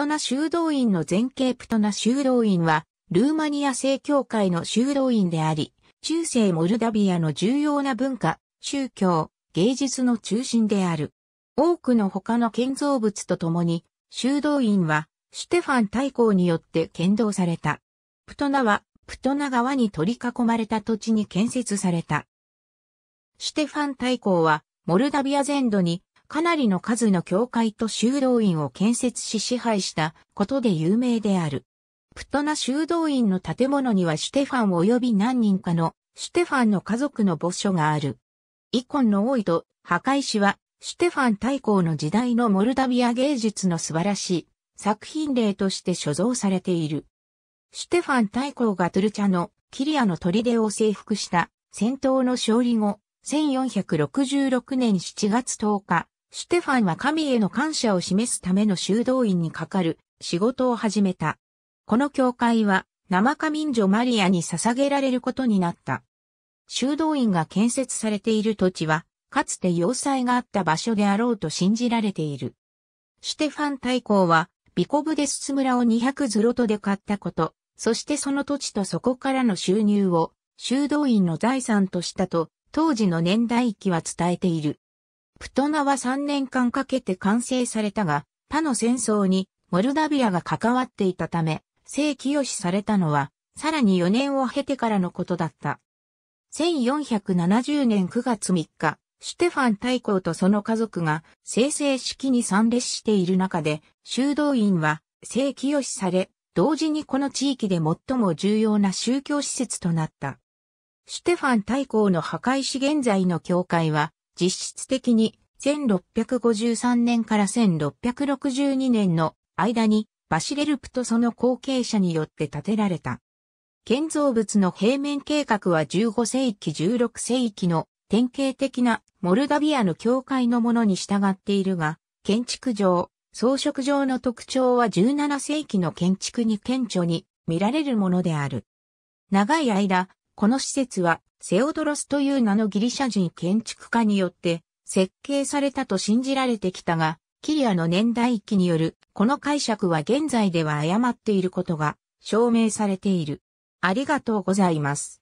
トナ修道院の前景プトナ修道院は、ルーマニア正教会の修道院であり、中世モルダビアの重要な文化、宗教、芸術の中心である。多くの他の建造物と共に、修道院は、ステファン大公によって建造された。プトナは、プトナ川に取り囲まれた土地に建設された。シュテファン大公は、モルダビア全土にかなりの数の教会と修道院を建設し支配したことで有名である。プトナ修道院の建物にはシュテファン及び何人かのシュテファンの家族の墓所がある。イコンの多いと、墓石は、シュテファン大公の時代のモルダビア芸術の素晴らしい作品例として所蔵されている。シュテファン大公がトゥルチャのキリアの砦を征服した戦闘の勝利後、1466年7月10日、シュテファンは神への感謝を示すための修道院にかかる仕事を始めた。この教会は生仮民女マリアに捧げられることになった。修道院が建設されている土地は、かつて要塞があった場所であろうと信じられている。シュテファン大公は、ビコブデスツ村を200ズロトで買ったこと、そしてその土地とそこからの収入を修道院の財産としたと、当時の年代記は伝えている。プトナは3年間かけて完成されたが、他の戦争にモルダビアが関わっていたため、正規予されたのは、さらに4年を経てからのことだった。1470年9月3日、シュテファン大公とその家族が生成式に参列している中で、修道院は正規予され、同時にこの地域で最も重要な宗教施設となった。シュテファン大公の破壊し現在の教会は、実質的に1653年から1662年の間にバシレルプとその後継者によって建てられた。建造物の平面計画は15世紀16世紀の典型的なモルダビアの教会のものに従っているが、建築上、装飾上の特徴は17世紀の建築に顕著に見られるものである。長い間、この施設は、セオドロスという名のギリシャ人建築家によって、設計されたと信じられてきたが、キリアの年代域による、この解釈は現在では誤っていることが証明されている。ありがとうございます。